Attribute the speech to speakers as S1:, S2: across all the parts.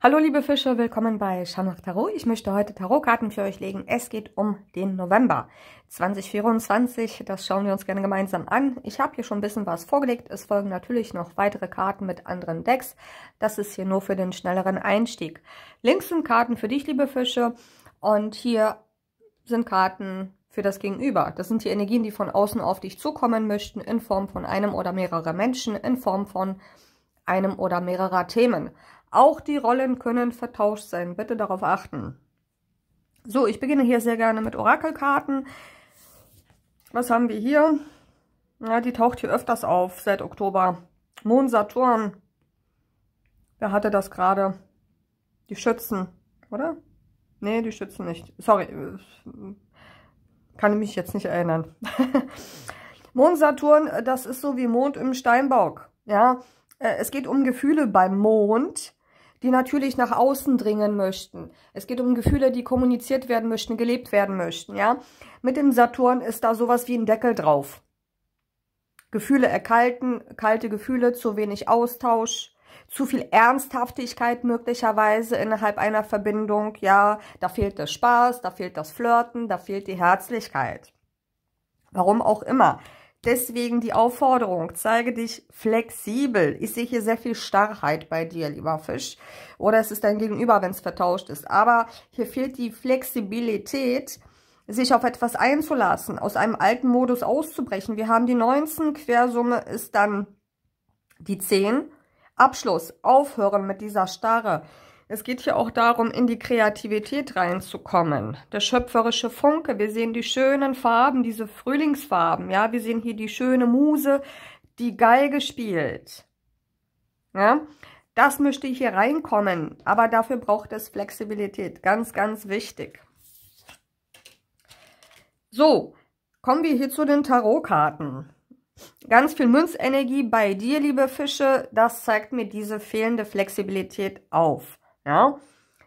S1: Hallo liebe Fische, willkommen bei Shamrock Tarot. Ich möchte heute Tarotkarten für euch legen. Es geht um den November 2024. Das schauen wir uns gerne gemeinsam an. Ich habe hier schon ein bisschen was vorgelegt. Es folgen natürlich noch weitere Karten mit anderen Decks. Das ist hier nur für den schnelleren Einstieg. Links sind Karten für dich, liebe Fische. Und hier sind Karten für das Gegenüber. Das sind die Energien, die von außen auf dich zukommen möchten, in Form von einem oder mehreren Menschen, in Form von einem oder mehrerer Themen. Auch die Rollen können vertauscht sein. Bitte darauf achten. So, ich beginne hier sehr gerne mit Orakelkarten. Was haben wir hier? Ja, die taucht hier öfters auf seit Oktober. Mond, Saturn. Wer hatte das gerade? Die Schützen, oder? Nee, die Schützen nicht. Sorry, kann ich mich jetzt nicht erinnern. Mond, Saturn, das ist so wie Mond im Steinbock. Ja, äh, es geht um Gefühle beim Mond die natürlich nach außen dringen möchten. Es geht um Gefühle, die kommuniziert werden möchten, gelebt werden möchten, ja. Mit dem Saturn ist da sowas wie ein Deckel drauf. Gefühle erkalten, kalte Gefühle, zu wenig Austausch, zu viel Ernsthaftigkeit möglicherweise innerhalb einer Verbindung, ja. Da fehlt der Spaß, da fehlt das Flirten, da fehlt die Herzlichkeit. Warum auch immer. Deswegen die Aufforderung, zeige dich flexibel. Ich sehe hier sehr viel Starrheit bei dir, lieber Fisch. Oder es ist dein Gegenüber, wenn es vertauscht ist. Aber hier fehlt die Flexibilität, sich auf etwas einzulassen, aus einem alten Modus auszubrechen. Wir haben die 19, Quersumme ist dann die 10. Abschluss, aufhören mit dieser Starre. Es geht hier auch darum, in die Kreativität reinzukommen. Der schöpferische Funke, wir sehen die schönen Farben, diese Frühlingsfarben, ja, wir sehen hier die schöne Muse, die Geige spielt. Ja, das möchte hier reinkommen, aber dafür braucht es Flexibilität, ganz, ganz wichtig. So, kommen wir hier zu den Tarotkarten. Ganz viel Münzenergie bei dir, liebe Fische, das zeigt mir diese fehlende Flexibilität auf. Ja?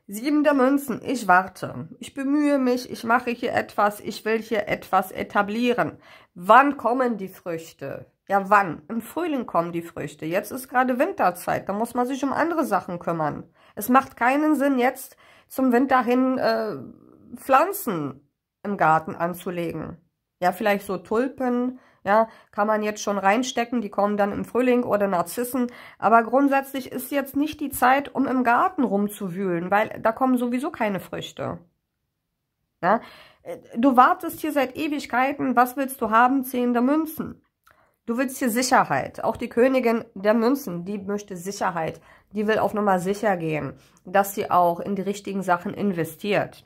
S1: Sieben der Münzen, ich warte. Ich bemühe mich, ich mache hier etwas, ich will hier etwas etablieren. Wann kommen die Früchte? Ja, wann? Im Frühling kommen die Früchte. Jetzt ist gerade Winterzeit, da muss man sich um andere Sachen kümmern. Es macht keinen Sinn, jetzt zum Winter hin äh, Pflanzen im Garten anzulegen. Ja, vielleicht so Tulpen, ja, kann man jetzt schon reinstecken, die kommen dann im Frühling oder Narzissen. Aber grundsätzlich ist jetzt nicht die Zeit, um im Garten rumzuwühlen, weil da kommen sowieso keine Früchte. Ja, äh, du wartest hier seit Ewigkeiten, was willst du haben? Zehn der Münzen. Du willst hier Sicherheit. Auch die Königin der Münzen, die möchte Sicherheit. Die will auf Nummer sicher gehen, dass sie auch in die richtigen Sachen investiert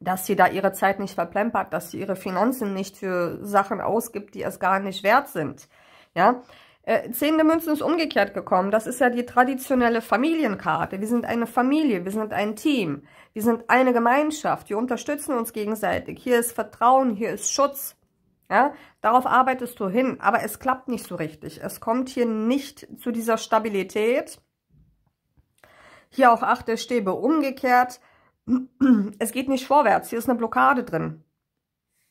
S1: dass sie da ihre Zeit nicht verplempert, dass sie ihre Finanzen nicht für Sachen ausgibt, die es gar nicht wert sind. Ja, äh, Zehn Münzen ist umgekehrt gekommen. Das ist ja die traditionelle Familienkarte. Wir sind eine Familie, wir sind ein Team, wir sind eine Gemeinschaft, wir unterstützen uns gegenseitig. Hier ist Vertrauen, hier ist Schutz. Ja, darauf arbeitest du hin, aber es klappt nicht so richtig. Es kommt hier nicht zu dieser Stabilität. Hier auch achte Stäbe umgekehrt es geht nicht vorwärts, hier ist eine Blockade drin.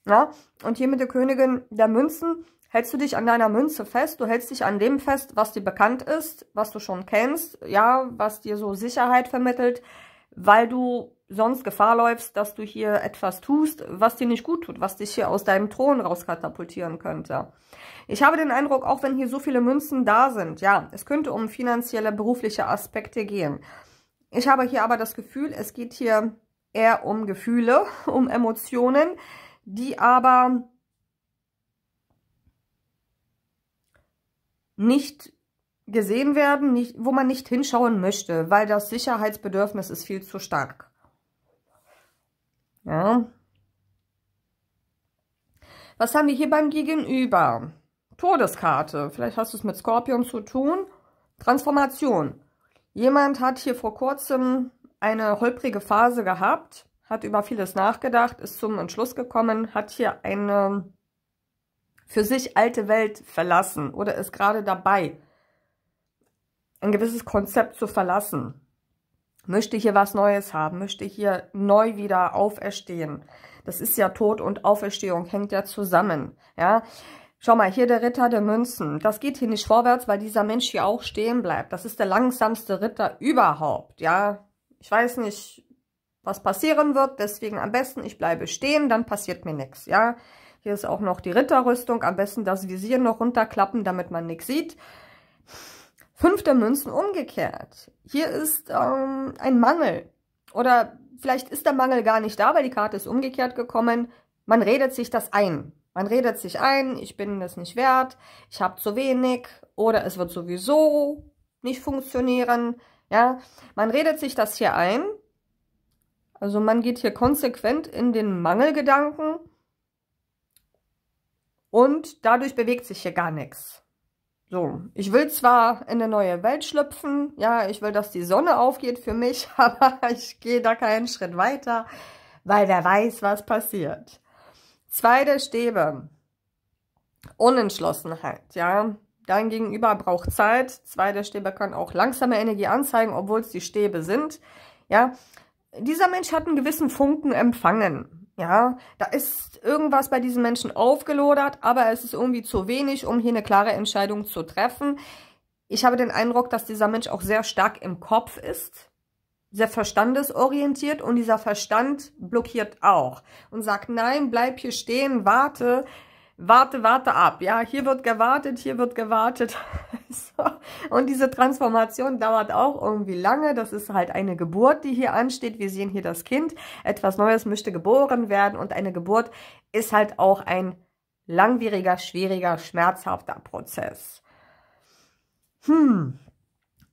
S1: Ja? Und hier mit der Königin der Münzen hältst du dich an deiner Münze fest, du hältst dich an dem fest, was dir bekannt ist, was du schon kennst, ja, was dir so Sicherheit vermittelt, weil du sonst Gefahr läufst, dass du hier etwas tust, was dir nicht gut tut, was dich hier aus deinem Thron rauskatapultieren könnte. Ich habe den Eindruck, auch wenn hier so viele Münzen da sind, ja, es könnte um finanzielle, berufliche Aspekte gehen. Ich habe hier aber das Gefühl, es geht hier eher um Gefühle, um Emotionen, die aber nicht gesehen werden, nicht, wo man nicht hinschauen möchte, weil das Sicherheitsbedürfnis ist viel zu stark. Ja. Was haben wir hier beim Gegenüber? Todeskarte. Vielleicht hast du es mit Skorpion zu tun. Transformation. Jemand hat hier vor kurzem eine holprige Phase gehabt, hat über vieles nachgedacht, ist zum Entschluss gekommen, hat hier eine für sich alte Welt verlassen oder ist gerade dabei, ein gewisses Konzept zu verlassen. Möchte hier was Neues haben, möchte hier neu wieder auferstehen. Das ist ja Tod und Auferstehung, hängt ja zusammen. Ja, Schau mal, hier der Ritter der Münzen. Das geht hier nicht vorwärts, weil dieser Mensch hier auch stehen bleibt. Das ist der langsamste Ritter überhaupt, ja. Ich weiß nicht, was passieren wird. Deswegen am besten, ich bleibe stehen, dann passiert mir nichts, ja. Hier ist auch noch die Ritterrüstung. Am besten das Visier noch runterklappen, damit man nichts sieht. Fünf der Münzen umgekehrt. Hier ist ähm, ein Mangel. Oder vielleicht ist der Mangel gar nicht da, weil die Karte ist umgekehrt gekommen. Man redet sich das ein. Man redet sich ein, ich bin das nicht wert, ich habe zu wenig oder es wird sowieso nicht funktionieren. Ja, man redet sich das hier ein. Also man geht hier konsequent in den Mangelgedanken und dadurch bewegt sich hier gar nichts. So, ich will zwar in eine neue Welt schlüpfen, ja, ich will, dass die Sonne aufgeht für mich, aber ich gehe da keinen Schritt weiter, weil wer weiß, was passiert. Zwei der Stäbe. Unentschlossenheit, ja. Dein Gegenüber braucht Zeit. Zwei der Stäbe können auch langsame Energie anzeigen, obwohl es die Stäbe sind. Ja, dieser Mensch hat einen gewissen Funken empfangen. Ja, da ist irgendwas bei diesem Menschen aufgelodert, aber es ist irgendwie zu wenig, um hier eine klare Entscheidung zu treffen. Ich habe den Eindruck, dass dieser Mensch auch sehr stark im Kopf ist sehr verstandesorientiert und dieser Verstand blockiert auch und sagt, nein, bleib hier stehen, warte, warte, warte ab. Ja, hier wird gewartet, hier wird gewartet. so. Und diese Transformation dauert auch irgendwie lange. Das ist halt eine Geburt, die hier ansteht. Wir sehen hier das Kind. Etwas Neues möchte geboren werden und eine Geburt ist halt auch ein langwieriger, schwieriger, schmerzhafter Prozess. Hm.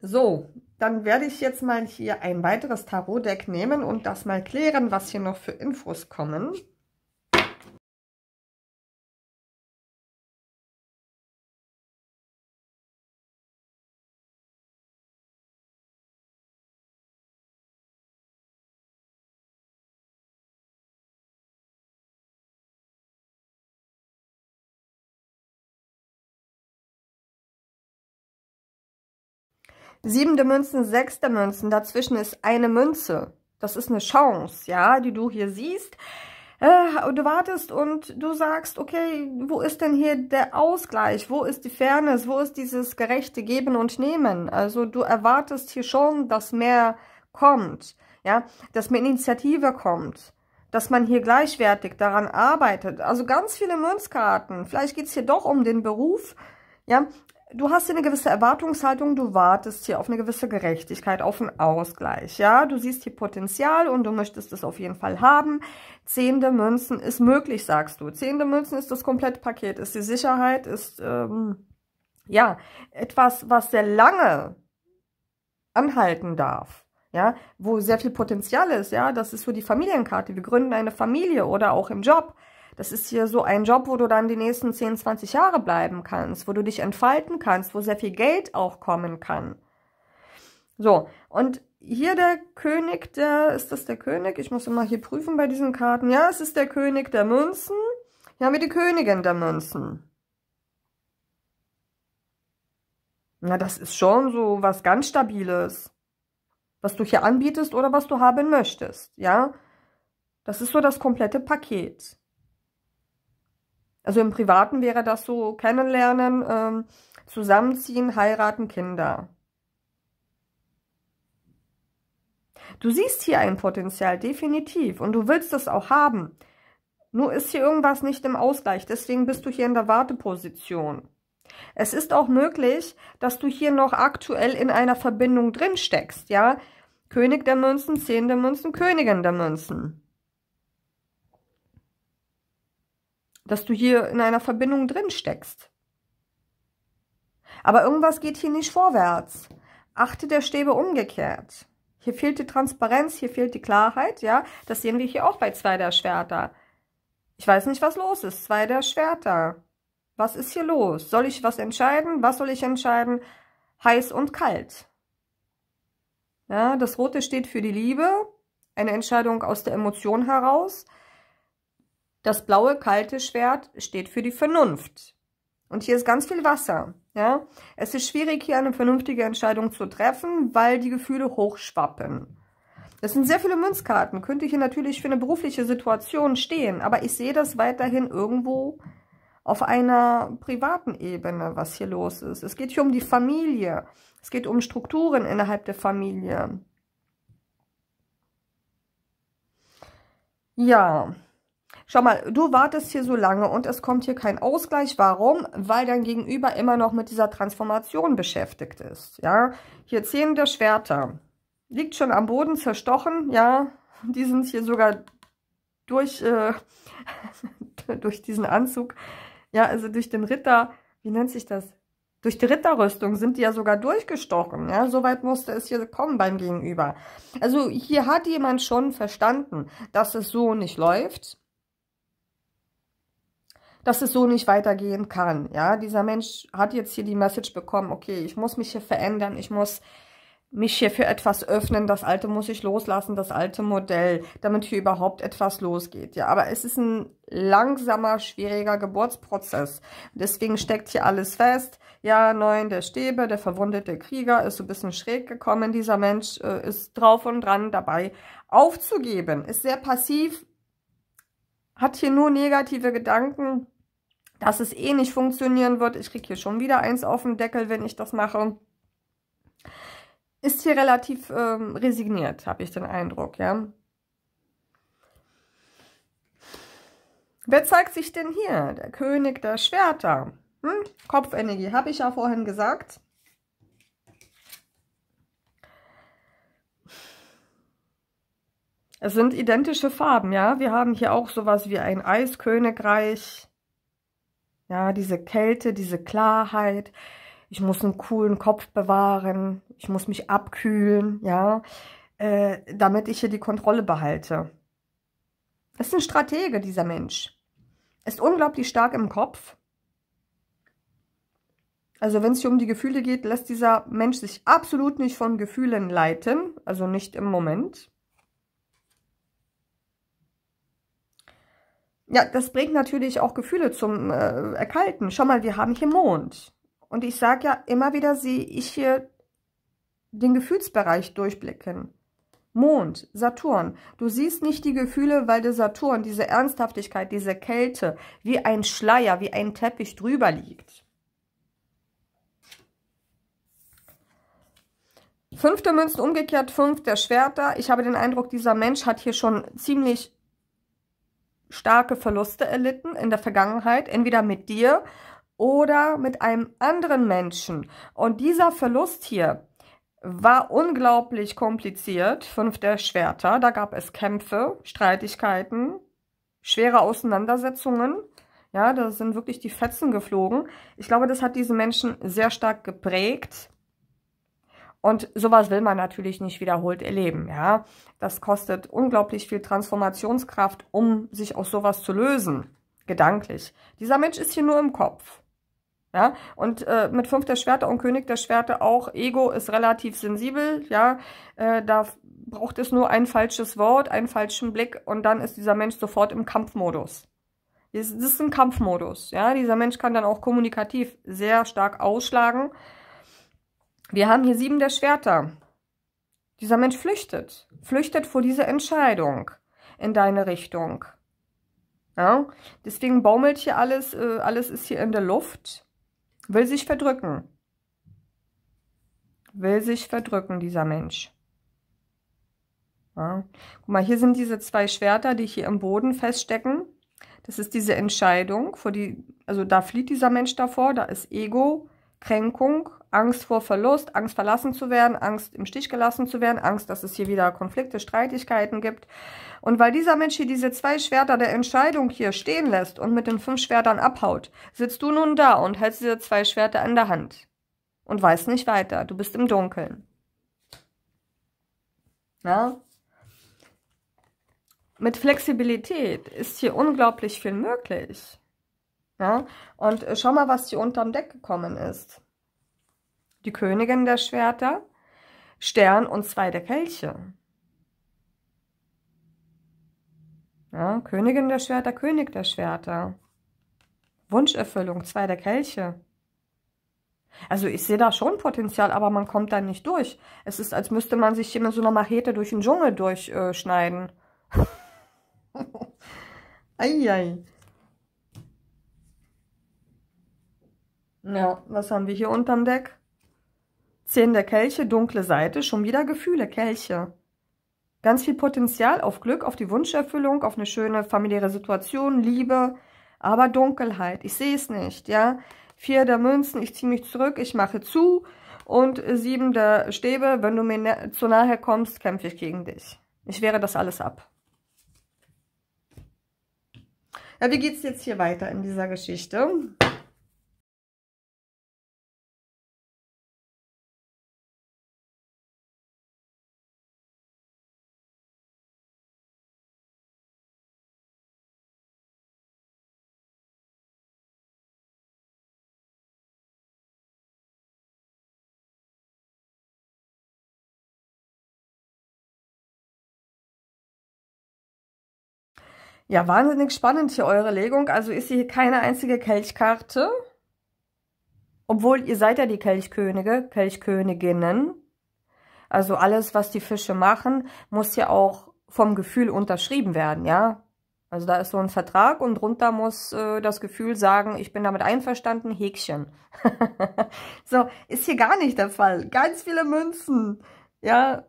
S1: So, dann werde ich jetzt mal hier ein weiteres Tarotdeck nehmen und das mal klären, was hier noch für Infos kommen. Siebende Münzen, sechste Münzen, dazwischen ist eine Münze. Das ist eine Chance, ja, die du hier siehst. Äh, du wartest und du sagst, okay, wo ist denn hier der Ausgleich? Wo ist die Fairness? Wo ist dieses gerechte Geben und Nehmen? Also du erwartest hier schon, dass mehr kommt, ja, dass mehr Initiative kommt dass man hier gleichwertig daran arbeitet. Also ganz viele Münzkarten. Vielleicht geht's hier doch um den Beruf. Ja, du hast hier eine gewisse Erwartungshaltung, du wartest hier auf eine gewisse Gerechtigkeit, auf einen Ausgleich. Ja, du siehst hier Potenzial und du möchtest es auf jeden Fall haben. Zehnte Münzen ist möglich, sagst du. Zehnte Münzen ist das Komplettpaket, ist die Sicherheit, ist ähm, ja etwas, was sehr lange anhalten darf. Ja, wo sehr viel Potenzial ist, ja, das ist für die Familienkarte. Wir gründen eine Familie oder auch im Job. Das ist hier so ein Job, wo du dann die nächsten 10, 20 Jahre bleiben kannst, wo du dich entfalten kannst, wo sehr viel Geld auch kommen kann. So, und hier der König, der, ist das der König? Ich muss immer hier prüfen bei diesen Karten. Ja, es ist der König der Münzen. Hier haben wir die Königin der Münzen. Na, das ist schon so was ganz Stabiles, was du hier anbietest oder was du haben möchtest, ja. Das ist so das komplette Paket. Also im Privaten wäre das so kennenlernen, ähm, zusammenziehen, heiraten, Kinder. Du siehst hier ein Potenzial, definitiv. Und du willst es auch haben. Nur ist hier irgendwas nicht im Ausgleich. Deswegen bist du hier in der Warteposition. Es ist auch möglich, dass du hier noch aktuell in einer Verbindung drin steckst, ja? König der Münzen, Zehn der Münzen, Königin der Münzen. dass du hier in einer Verbindung drin steckst. Aber irgendwas geht hier nicht vorwärts. Achte der Stäbe umgekehrt. Hier fehlt die Transparenz, hier fehlt die Klarheit, ja. Das sehen wir hier auch bei zwei der Schwerter. Ich weiß nicht, was los ist. Zwei der Schwerter. Was ist hier los? Soll ich was entscheiden? Was soll ich entscheiden? Heiß und kalt. Ja, das Rote steht für die Liebe, eine Entscheidung aus der Emotion heraus. Das blaue kalte Schwert steht für die Vernunft. Und hier ist ganz viel Wasser. Ja? Es ist schwierig, hier eine vernünftige Entscheidung zu treffen, weil die Gefühle hochschwappen. Das sind sehr viele Münzkarten. Könnte hier natürlich für eine berufliche Situation stehen, aber ich sehe das weiterhin irgendwo auf einer privaten Ebene, was hier los ist. Es geht hier um die Familie. Es geht um Strukturen innerhalb der Familie. Ja, Schau mal, du wartest hier so lange und es kommt hier kein Ausgleich. Warum? Weil dein Gegenüber immer noch mit dieser Transformation beschäftigt ist. Ja, hier Zehn der Schwerter. Liegt schon am Boden, zerstochen. Ja, die sind hier sogar durch, äh, durch diesen Anzug. Ja, also durch den Ritter, wie nennt sich das? Durch die Ritterrüstung sind die ja sogar durchgestochen. Ja, soweit musste es hier kommen beim Gegenüber. Also hier hat jemand schon verstanden, dass es so nicht läuft dass es so nicht weitergehen kann. Ja, dieser Mensch hat jetzt hier die Message bekommen, okay, ich muss mich hier verändern, ich muss mich hier für etwas öffnen, das alte muss ich loslassen, das alte Modell, damit hier überhaupt etwas losgeht. Ja, aber es ist ein langsamer, schwieriger Geburtsprozess. Deswegen steckt hier alles fest. Ja, neun der Stäbe, der verwundete Krieger ist so ein bisschen schräg gekommen. Dieser Mensch äh, ist drauf und dran dabei aufzugeben, ist sehr passiv, hat hier nur negative Gedanken, dass es eh nicht funktionieren wird. Ich kriege hier schon wieder eins auf den Deckel, wenn ich das mache. Ist hier relativ ähm, resigniert, habe ich den Eindruck, ja. Wer zeigt sich denn hier? Der König der Schwerter. Hm? Kopfenergie, habe ich ja vorhin gesagt. Es sind identische Farben, ja. Wir haben hier auch sowas wie ein Eiskönigreich. Ja, diese Kälte, diese Klarheit. Ich muss einen coolen Kopf bewahren. Ich muss mich abkühlen, ja, äh, damit ich hier die Kontrolle behalte. Das ist ein Stratege, dieser Mensch. Ist unglaublich stark im Kopf. Also wenn es hier um die Gefühle geht, lässt dieser Mensch sich absolut nicht von Gefühlen leiten, also nicht im Moment. Ja, das bringt natürlich auch Gefühle zum äh, Erkalten. Schau mal, wir haben hier Mond. Und ich sage ja immer wieder, sehe ich hier den Gefühlsbereich durchblicken. Mond, Saturn. Du siehst nicht die Gefühle, weil der Saturn, diese Ernsthaftigkeit, diese Kälte, wie ein Schleier, wie ein Teppich drüber liegt. Fünfte Münzen umgekehrt, fünf der Schwerter. Ich habe den Eindruck, dieser Mensch hat hier schon ziemlich starke Verluste erlitten in der Vergangenheit, entweder mit dir oder mit einem anderen Menschen. Und dieser Verlust hier war unglaublich kompliziert. Fünf der Schwerter, da gab es Kämpfe, Streitigkeiten, schwere Auseinandersetzungen. Ja, da sind wirklich die Fetzen geflogen. Ich glaube, das hat diese Menschen sehr stark geprägt. Und sowas will man natürlich nicht wiederholt erleben, ja. Das kostet unglaublich viel Transformationskraft, um sich aus sowas zu lösen, gedanklich. Dieser Mensch ist hier nur im Kopf, ja. Und äh, mit Fünf der Schwerter und König der Schwerter auch, Ego ist relativ sensibel, ja. Äh, da braucht es nur ein falsches Wort, einen falschen Blick und dann ist dieser Mensch sofort im Kampfmodus. Das ist ein Kampfmodus, ja. Dieser Mensch kann dann auch kommunikativ sehr stark ausschlagen, wir haben hier sieben der Schwerter. Dieser Mensch flüchtet. Flüchtet vor dieser Entscheidung in deine Richtung. Ja? Deswegen baumelt hier alles, äh, alles ist hier in der Luft. Will sich verdrücken. Will sich verdrücken, dieser Mensch. Ja. Guck mal, hier sind diese zwei Schwerter, die hier im Boden feststecken. Das ist diese Entscheidung, vor die, also da flieht dieser Mensch davor, da ist Ego, Kränkung, Angst vor Verlust, Angst verlassen zu werden, Angst im Stich gelassen zu werden, Angst, dass es hier wieder Konflikte, Streitigkeiten gibt. Und weil dieser Mensch hier diese zwei Schwerter der Entscheidung hier stehen lässt und mit den fünf Schwertern abhaut, sitzt du nun da und hältst diese zwei Schwerter in der Hand und weißt nicht weiter. Du bist im Dunkeln. Ja? Mit Flexibilität ist hier unglaublich viel möglich. Ja? Und äh, schau mal, was hier unterm Deck gekommen ist. Die Königin der Schwerter, Stern und zwei der Kelche. Ja, Königin der Schwerter, König der Schwerter. Wunscherfüllung, zwei der Kelche. Also ich sehe da schon Potenzial, aber man kommt da nicht durch. Es ist, als müsste man sich hier mit so einer Machete durch den Dschungel durchschneiden. Eieiei. Äh, ei. Ja, was haben wir hier unterm Deck? Zehn der Kelche, dunkle Seite, schon wieder Gefühle, Kelche. Ganz viel Potenzial auf Glück, auf die Wunscherfüllung, auf eine schöne familiäre Situation, Liebe, aber Dunkelheit. Ich sehe es nicht, ja. Vier der Münzen, ich ziehe mich zurück, ich mache zu. Und sieben der Stäbe, wenn du mir zu nahe kommst, kämpfe ich gegen dich. Ich wehre das alles ab. Ja, wie geht's jetzt hier weiter in dieser Geschichte? Ja, wahnsinnig spannend hier eure Legung. Also ist hier keine einzige Kelchkarte. Obwohl, ihr seid ja die Kelchkönige, Kelchköniginnen. Also alles, was die Fische machen, muss ja auch vom Gefühl unterschrieben werden, ja. Also da ist so ein Vertrag und drunter muss äh, das Gefühl sagen, ich bin damit einverstanden, Häkchen. so, ist hier gar nicht der Fall. Ganz viele Münzen, ja.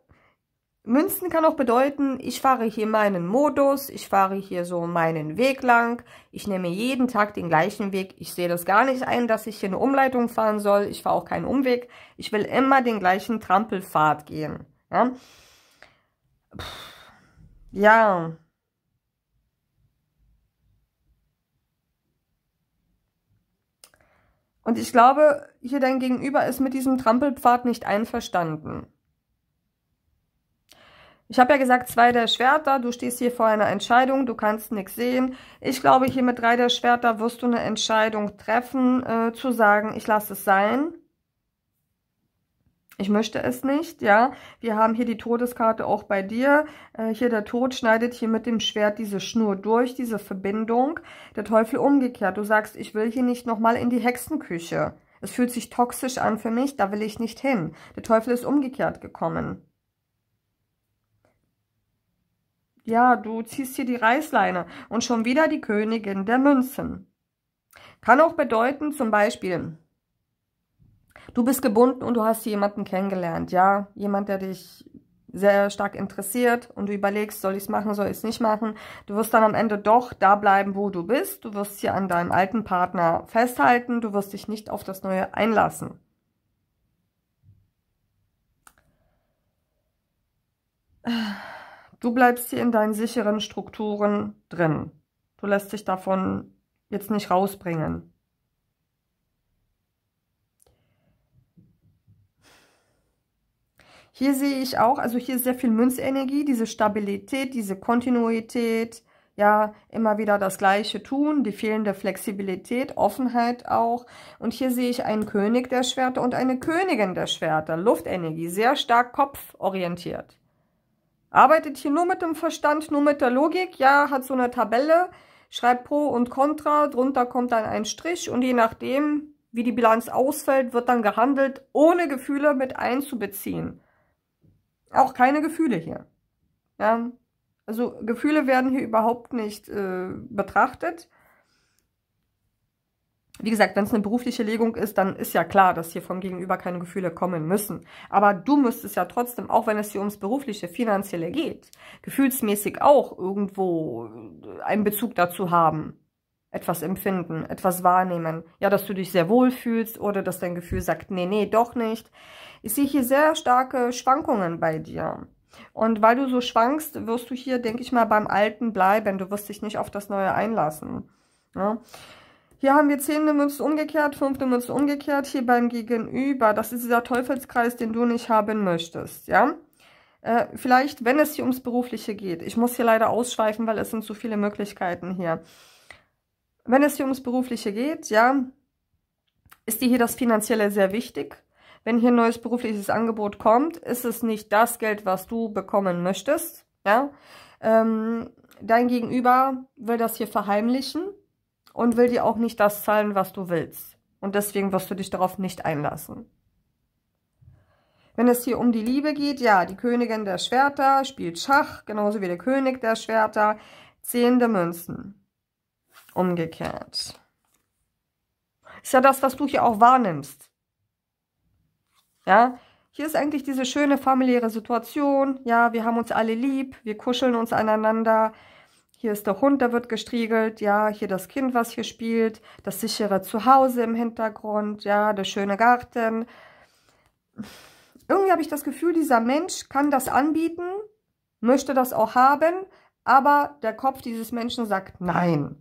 S1: Münzen kann auch bedeuten, ich fahre hier meinen Modus, ich fahre hier so meinen Weg lang, ich nehme jeden Tag den gleichen Weg, ich sehe das gar nicht ein, dass ich hier eine Umleitung fahren soll, ich fahre auch keinen Umweg, ich will immer den gleichen Trampelfahrt gehen. Ja. ja. Und ich glaube, hier dein Gegenüber ist mit diesem Trampelpfad nicht einverstanden. Ich habe ja gesagt, zwei der Schwerter, du stehst hier vor einer Entscheidung, du kannst nichts sehen. Ich glaube, hier mit drei der Schwerter wirst du eine Entscheidung treffen, äh, zu sagen, ich lasse es sein. Ich möchte es nicht, ja. Wir haben hier die Todeskarte auch bei dir. Äh, hier der Tod schneidet hier mit dem Schwert diese Schnur durch, diese Verbindung. Der Teufel umgekehrt. Du sagst, ich will hier nicht nochmal in die Hexenküche. Es fühlt sich toxisch an für mich, da will ich nicht hin. Der Teufel ist umgekehrt gekommen. Ja, du ziehst hier die Reißleine und schon wieder die Königin der Münzen. Kann auch bedeuten, zum Beispiel, du bist gebunden und du hast jemanden kennengelernt, ja, jemand, der dich sehr stark interessiert und du überlegst, soll ich es machen, soll ich es nicht machen. Du wirst dann am Ende doch da bleiben, wo du bist. Du wirst hier an deinem alten Partner festhalten. Du wirst dich nicht auf das Neue einlassen. Du bleibst hier in deinen sicheren Strukturen drin. Du lässt dich davon jetzt nicht rausbringen. Hier sehe ich auch, also hier ist sehr viel Münzenergie, diese Stabilität, diese Kontinuität, ja, immer wieder das Gleiche tun, die fehlende Flexibilität, Offenheit auch. Und hier sehe ich einen König der Schwerter und eine Königin der Schwerter, Luftenergie, sehr stark kopforientiert. Arbeitet hier nur mit dem Verstand, nur mit der Logik. Ja, hat so eine Tabelle, schreibt Pro und Contra, drunter kommt dann ein Strich und je nachdem, wie die Bilanz ausfällt, wird dann gehandelt, ohne Gefühle mit einzubeziehen. Auch keine Gefühle hier. Ja, also Gefühle werden hier überhaupt nicht äh, betrachtet. Wie gesagt, wenn es eine berufliche Legung ist, dann ist ja klar, dass hier vom Gegenüber keine Gefühle kommen müssen. Aber du müsstest ja trotzdem, auch wenn es hier ums berufliche, finanzielle geht, gefühlsmäßig auch irgendwo äh, einen Bezug dazu haben. Etwas empfinden, etwas wahrnehmen. Ja, dass du dich sehr wohl fühlst oder dass dein Gefühl sagt, nee, nee, doch nicht. Ich sehe hier sehr starke Schwankungen bei dir. Und weil du so schwankst, wirst du hier, denke ich mal, beim Alten bleiben. Du wirst dich nicht auf das Neue einlassen. Ja? Ne? Hier haben wir 10 eine Münze umgekehrt, 5 eine Münze umgekehrt, hier beim Gegenüber. Das ist dieser Teufelskreis, den du nicht haben möchtest, ja? Äh, vielleicht, wenn es hier ums Berufliche geht. Ich muss hier leider ausschweifen, weil es sind zu viele Möglichkeiten hier. Wenn es hier ums Berufliche geht, ja, ist dir hier das Finanzielle sehr wichtig. Wenn hier ein neues berufliches Angebot kommt, ist es nicht das Geld, was du bekommen möchtest, ja? Ähm, dein Gegenüber will das hier verheimlichen und will dir auch nicht das zahlen, was du willst. Und deswegen wirst du dich darauf nicht einlassen. Wenn es hier um die Liebe geht, ja, die Königin der Schwerter spielt Schach, genauso wie der König der Schwerter. Zehnte Münzen. Umgekehrt. Ist ja das, was du hier auch wahrnimmst. Ja, hier ist eigentlich diese schöne familiäre Situation. Ja, wir haben uns alle lieb, wir kuscheln uns aneinander, hier ist der Hund, der wird gestriegelt, ja, hier das Kind, was hier spielt, das sichere Zuhause im Hintergrund, ja, der schöne Garten. Irgendwie habe ich das Gefühl, dieser Mensch kann das anbieten, möchte das auch haben, aber der Kopf dieses Menschen sagt nein.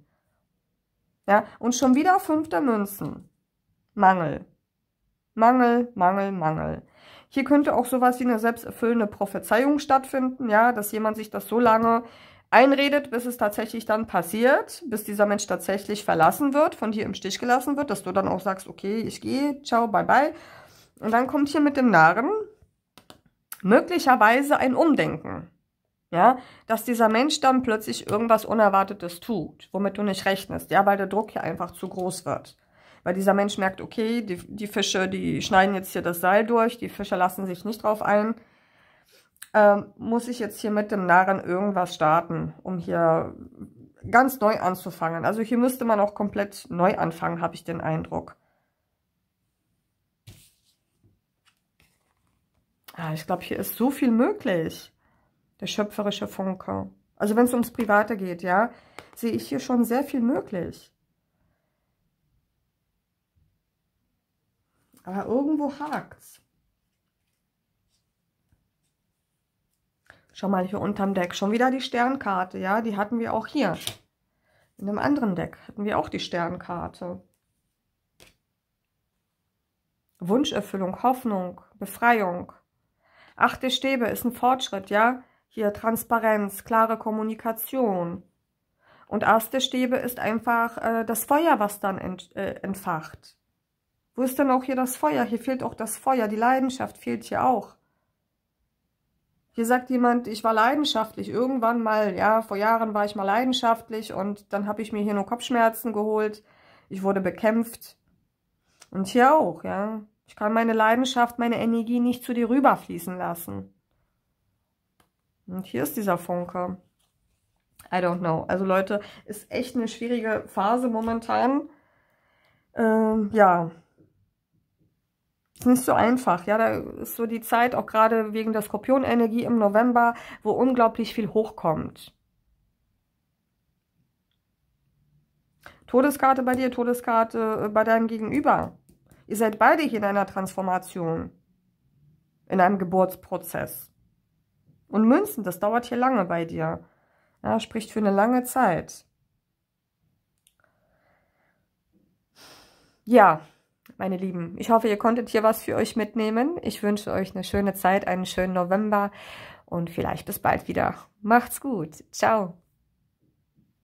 S1: Ja, und schon wieder fünfter Münzen. Mangel. Mangel, Mangel, Mangel. Hier könnte auch sowas wie eine selbsterfüllende Prophezeiung stattfinden, ja, dass jemand sich das so lange einredet, bis es tatsächlich dann passiert, bis dieser Mensch tatsächlich verlassen wird, von dir im Stich gelassen wird, dass du dann auch sagst, okay, ich gehe, ciao, bye, bye. Und dann kommt hier mit dem Narren möglicherweise ein Umdenken. Ja, dass dieser Mensch dann plötzlich irgendwas Unerwartetes tut, womit du nicht rechnest, ja, weil der Druck hier einfach zu groß wird. Weil dieser Mensch merkt, okay, die, die Fische, die schneiden jetzt hier das Seil durch, die Fische lassen sich nicht drauf ein, ähm, muss ich jetzt hier mit dem Narren irgendwas starten, um hier ganz neu anzufangen. Also hier müsste man auch komplett neu anfangen, habe ich den Eindruck. Ah, ich glaube, hier ist so viel möglich. Der schöpferische Funke. Also wenn es ums Private geht, ja, sehe ich hier schon sehr viel möglich. Aber irgendwo hakt's. Schau mal hier unterm Deck, schon wieder die Sternkarte, ja, die hatten wir auch hier. In einem anderen Deck hatten wir auch die Sternkarte. Wunscherfüllung, Hoffnung, Befreiung. Achte Stäbe ist ein Fortschritt, ja. Hier Transparenz, klare Kommunikation. Und erste Stäbe ist einfach äh, das Feuer, was dann ent, äh, entfacht. Wo ist denn auch hier das Feuer? Hier fehlt auch das Feuer, die Leidenschaft fehlt hier auch. Hier sagt jemand, ich war leidenschaftlich. Irgendwann mal, ja, vor Jahren war ich mal leidenschaftlich und dann habe ich mir hier nur Kopfschmerzen geholt. Ich wurde bekämpft. Und hier auch, ja. Ich kann meine Leidenschaft, meine Energie nicht zu dir rüberfließen lassen. Und hier ist dieser Funke. I don't know. Also Leute, ist echt eine schwierige Phase momentan. Ähm, ja, ist nicht so einfach, ja, da ist so die Zeit, auch gerade wegen der Skorpionenergie im November, wo unglaublich viel hochkommt. Todeskarte bei dir, Todeskarte äh, bei deinem Gegenüber. Ihr seid beide hier in einer Transformation, in einem Geburtsprozess. Und Münzen, das dauert hier lange bei dir. Ja, spricht für eine lange Zeit. Ja, meine Lieben, ich hoffe, ihr konntet hier was für euch mitnehmen. Ich wünsche euch eine schöne Zeit, einen schönen November und vielleicht bis bald wieder. Macht's gut. Ciao.